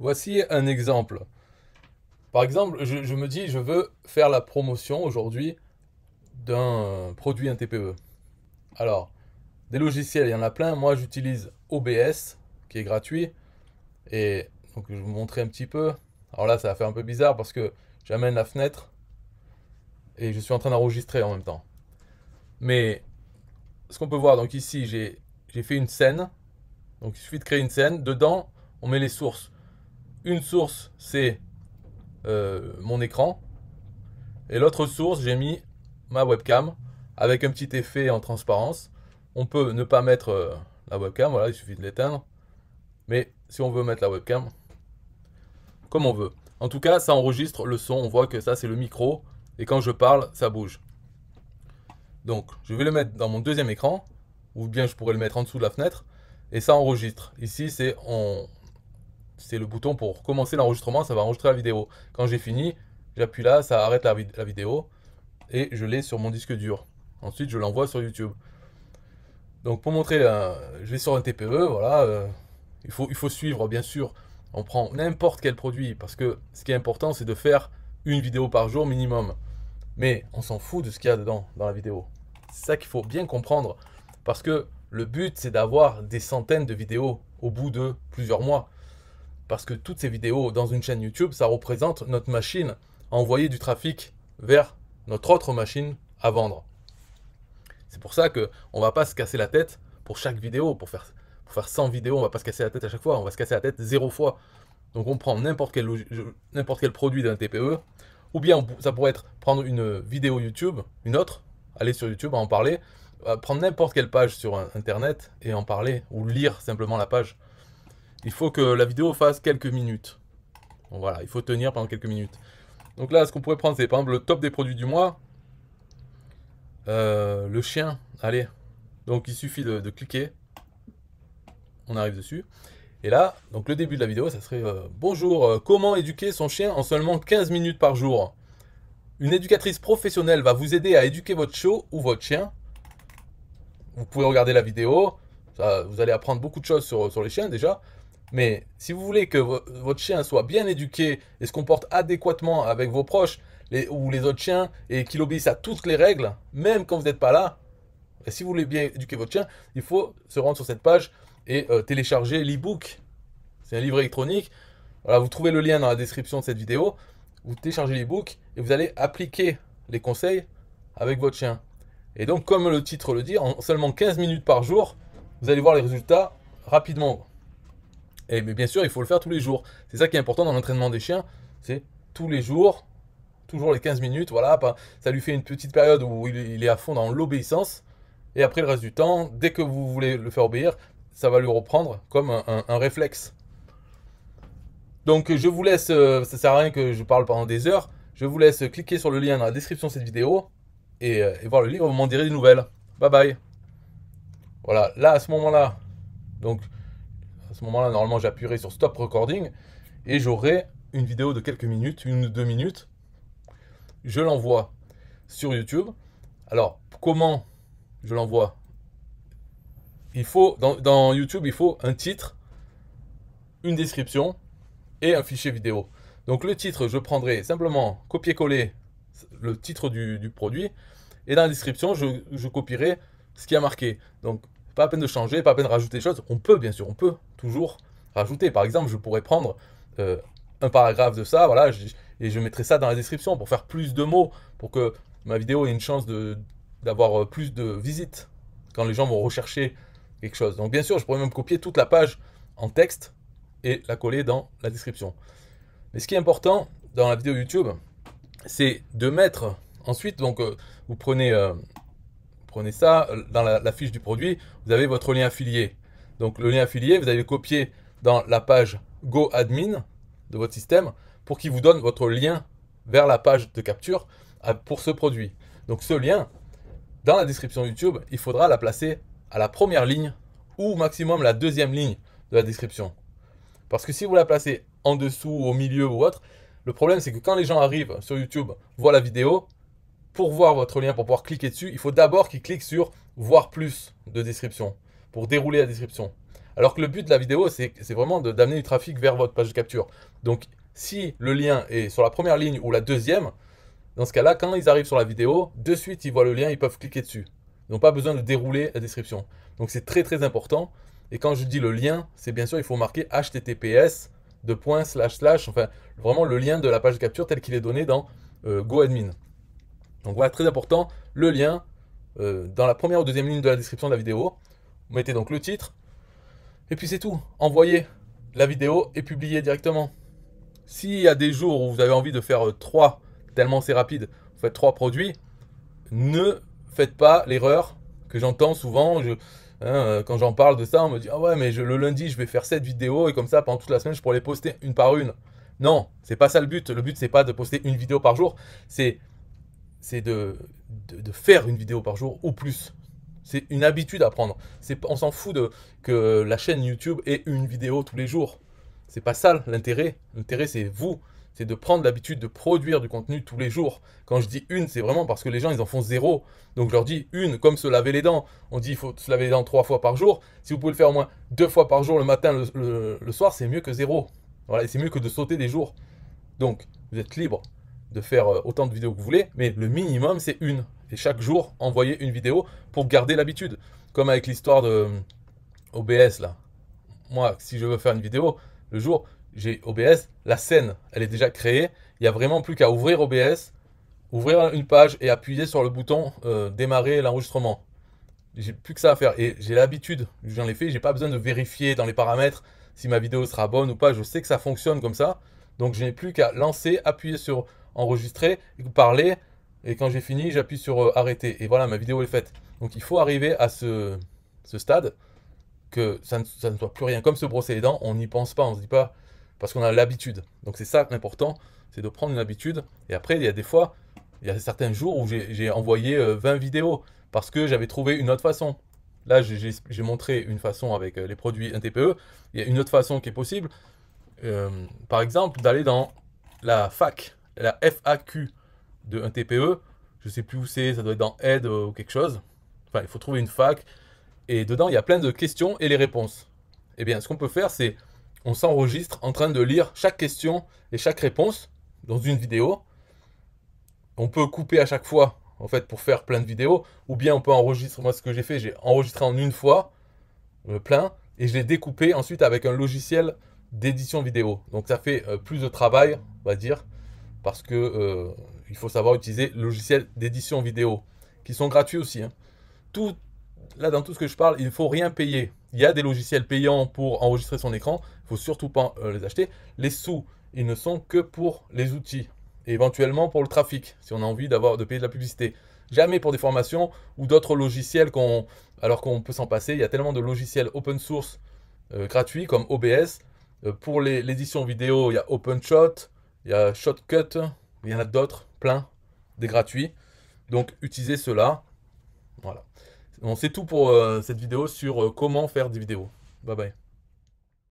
Voici un exemple. Par exemple, je, me dis, je veux faire la promotion aujourd'hui d'un produit TPE. Alors, des logiciels, il y en a plein. Moi, j'utilise OBS, qui est gratuit. Et donc, je vais vous montrer un petit peu. Alors là, ça va faire un peu bizarre parce que j'amène la fenêtre et je suis en train d'enregistrer en même temps. Mais ce qu'on peut voir, donc ici, j'ai fait une scène. Donc, il suffit de créer une scène. Dedans, on met les sources une source, c'est euh, mon écran. Et l'autre source, j'ai mis ma webcam avec un petit effet en transparence. On peut ne pas mettre euh, la webcam, voilà, il suffit de l'éteindre. Mais si on veut mettre la webcam, comme on veut. En tout cas, ça enregistre le son. On voit que ça, c'est le micro. Et quand je parle, ça bouge. Donc, je vais le mettre dans mon deuxième écran. Ou bien, je pourrais le mettre en dessous de la fenêtre. Et ça enregistre. Ici, c'est on c'est le bouton pour commencer l'enregistrement, ça va enregistrer la vidéo. Quand j'ai fini, j'appuie là, ça arrête la, la vidéo et je l'ai sur mon disque dur. Ensuite, je l'envoie sur YouTube. Donc pour montrer, euh, je vais sur un TPE, voilà, euh, il, faut, il faut suivre bien sûr. On prend n'importe quel produit parce que ce qui est important, c'est de faire une vidéo par jour minimum. Mais on s'en fout de ce qu'il y a dedans dans la vidéo. C'est ça qu'il faut bien comprendre parce que le but, c'est d'avoir des centaines de vidéos au bout de plusieurs mois. Parce que toutes ces vidéos dans une chaîne YouTube, ça représente notre machine à envoyer du trafic vers notre autre machine à vendre. C'est pour ça qu'on ne va pas se casser la tête pour chaque vidéo. Pour faire, 100 vidéos, on ne va pas se casser la tête à chaque fois. On va se casser la tête zéro fois. Donc on prend n'importe quel, quel produit d'un TPE. Ou bien ça pourrait être prendre une vidéo YouTube, une autre, aller sur YouTube, en parler, euh, prendre n'importe quelle page sur Internet et en parler, ou lire simplement la page il faut que la vidéo fasse quelques minutes. voilà, il faut tenir pendant quelques minutes. Donc là, ce qu'on pourrait prendre, c'est par exemple le top des produits du mois. Euh, le chien, allez. Donc il suffit de, cliquer. On arrive dessus. Et là, donc le début de la vidéo, ça serait euh, Bonjour, euh, comment éduquer son chien en seulement 15 minutes par jour Une éducatrice professionnelle va vous aider à éduquer votre chiot ou votre chien. Vous pouvez regarder la vidéo. vous allez apprendre beaucoup de choses sur les chiens déjà. Mais si vous voulez que votre chien soit bien éduqué et se comporte adéquatement avec vos proches ou les autres chiens et qu'il obéisse à toutes les règles, même quand vous n'êtes pas là, et si vous voulez bien éduquer votre chien, il faut se rendre sur cette page et euh, télécharger l'e-book. C'est un livre électronique. Voilà, vous trouvez le lien dans la description de cette vidéo. Vous téléchargez l'e-book et vous allez appliquer les conseils avec votre chien. Et donc, comme le titre le dit, en seulement 15 minutes par jour, vous allez voir les résultats rapidement. Et eh, mais bien sûr, il faut le faire tous les jours. C'est ça qui est important dans l'entraînement des chiens, c'est tous les jours, toujours les 15 minutes, voilà, ça lui fait une petite période où il est à fond dans l'obéissance, et après le reste du temps, dès que vous voulez le faire obéir, ça va lui reprendre comme un, réflexe. Donc je vous laisse, euh, ça sert à rien que je parle pendant des heures, je vous laisse cliquer sur le lien dans la description de cette vidéo, et, euh, voir le livre, vous m'en direz des nouvelles. Bye bye. Voilà, là à ce moment-là, donc à ce moment-là, normalement, j'appuierai sur stop recording et j'aurai une vidéo de quelques minutes, une ou deux minutes. Je l'envoie sur YouTube. Alors, comment je l'envoie Il faut, dans, YouTube, il faut un titre, une description et un fichier vidéo. Donc, le titre, je prendrai simplement copier-coller le titre du, produit et dans la description, je, je copierai ce qui a marqué. Donc, pas à peine de changer, pas à peine de rajouter des choses. On peut, bien sûr, on peut toujours rajouter. Par exemple, je pourrais prendre euh, un paragraphe de ça, voilà, et je mettrai ça dans la description pour faire plus de mots, pour que ma vidéo ait une chance d'avoir euh, plus de visites quand les gens vont rechercher quelque chose. Donc bien sûr, je pourrais même copier toute la page en texte et la coller dans la description. Mais ce qui est important dans la vidéo YouTube, c'est de mettre ensuite, donc euh, vous prenez prenez ça, euh, dans la, fiche du produit, vous avez votre lien affilié. Donc le lien affilié, vous allez le copier dans la page Go Admin de votre système pour qu'il vous donne votre lien vers la page de capture pour ce produit. Donc ce lien, dans la description YouTube, il faudra la placer à la première ligne ou maximum la deuxième ligne de la description. Parce que si vous la placez en dessous, au milieu ou autre, le problème c'est que quand les gens arrivent sur YouTube, voient la vidéo, pour voir votre lien, pour pouvoir cliquer dessus, il faut d'abord qu'ils cliquent sur voir plus de description, pour dérouler la description. Alors que le but de la vidéo, c'est vraiment d'amener du trafic vers votre page de capture. Donc, si le lien est sur la première ligne ou la deuxième, dans ce cas-là, quand ils arrivent sur la vidéo, de suite, ils voient le lien, ils peuvent cliquer dessus. Ils n'ont pas besoin de dérouler la description. Donc, c'est très, très important. Et quand je dis le lien, c'est bien sûr, il faut marquer HTTPS, de point, slash, slash, enfin, vraiment le lien de la page de capture tel qu'il est donné dans euh, GoAdmin. Donc voilà, très important, le lien euh, dans la première ou deuxième ligne de la description de la vidéo. Vous mettez donc le titre. Et puis c'est tout. Envoyez la vidéo et publiez directement. S'il y a des jours où vous avez envie de faire euh, trois, tellement c'est rapide, vous faites trois produits, ne faites pas l'erreur que j'entends souvent. Hein, euh, quand j'en parle de ça, on me dit Ah ouais, mais le lundi, je vais faire sept vidéos et comme ça, pendant toute la semaine, je pourrai les poster une par une. Non, c'est pas ça le but. Le but, c'est pas de poster une vidéo par jour. C'est c'est de, faire une vidéo par jour ou plus. C'est une habitude à prendre. C'est, on s'en fout de que la chaîne YouTube ait une vidéo tous les jours. C'est pas ça l'intérêt. L'intérêt, c'est vous. C'est de prendre l'habitude de produire du contenu tous les jours. Quand je dis une, c'est vraiment parce que les gens, ils en font zéro. Donc je leur dis une, comme se laver les dents. On dit il faut se laver les dents trois fois par jour. Si vous pouvez le faire au moins deux fois par jour le matin, le, soir, c'est mieux que zéro. Voilà, c'est mieux que de sauter des jours. Donc, vous êtes libre de faire euh, autant de vidéos que vous voulez, mais le minimum c'est une. Et chaque jour, envoyer une vidéo pour garder l'habitude. Comme avec l'histoire de euh, OBS là. Moi, si je veux faire une vidéo, le jour, j'ai OBS, la scène, elle est déjà créée. Il n'y a vraiment plus qu'à ouvrir OBS, ouvrir une page et appuyer sur le bouton euh, démarrer l'enregistrement. J'ai plus que ça à faire. Et j'ai l'habitude, j'en ai fait, j'ai pas besoin de vérifier dans les paramètres si ma vidéo sera bonne ou pas. Je sais que ça fonctionne comme ça. Donc je n'ai plus qu'à lancer, appuyer sur enregistrer, parler, et quand j'ai fini, j'appuie sur euh, arrêter. Et voilà, ma vidéo est faite. Donc il faut arriver à ce, stade que ça ne, soit plus rien. Comme se brosser les dents, on n'y pense pas, on ne se dit pas, parce qu'on a l'habitude. Donc c'est ça l'important, c'est de prendre une habitude. Et après, il y a des fois, il y a certains jours où j'ai envoyé 20 euh, vidéos parce que j'avais trouvé une autre façon. Là, j'ai montré une façon avec euh, les produits NTPE. Il y une autre façon qui est possible. par exemple, d'aller dans la fac la FAQ de un TPE, je sais plus où c'est, ça doit être dans aide euh, ou quelque chose. Enfin, il faut trouver une fac. Et dedans, il y a plein de questions et les réponses. Eh bien, ce qu'on peut faire, c'est on s'enregistre en train de lire chaque question et chaque réponse dans une vidéo. On peut couper à chaque fois, en fait, pour faire plein de vidéos. Ou bien on peut enregistrer. Moi, ce que j'ai fait, j'ai enregistré en une fois, le euh, plein, et je l'ai découpé ensuite avec un logiciel d'édition vidéo. Donc, ça fait euh, plus de travail, on va dire parce que euh, il faut savoir utiliser le logiciel d'édition vidéo, qui sont gratuits aussi. Hein. Tout, là, dans tout ce que je parle, il ne faut rien payer. Il y a des logiciels payants pour enregistrer son écran, il ne faut surtout pas euh, les acheter. Les sous, ils ne sont que pour les outils, et éventuellement pour le trafic, si on a envie d'avoir de payer de la publicité. Jamais pour des formations ou d'autres logiciels qu'on, alors qu'on peut s'en passer. Il y a tellement de logiciels open source euh, gratuits comme OBS. pour l'édition vidéo, il y a OpenShot, il y a Shotcut, il y en a d'autres, plein, des gratuits. Donc utilisez cela. Voilà. On c'est tout pour euh, cette vidéo sur euh, comment faire des vidéos. Bye bye.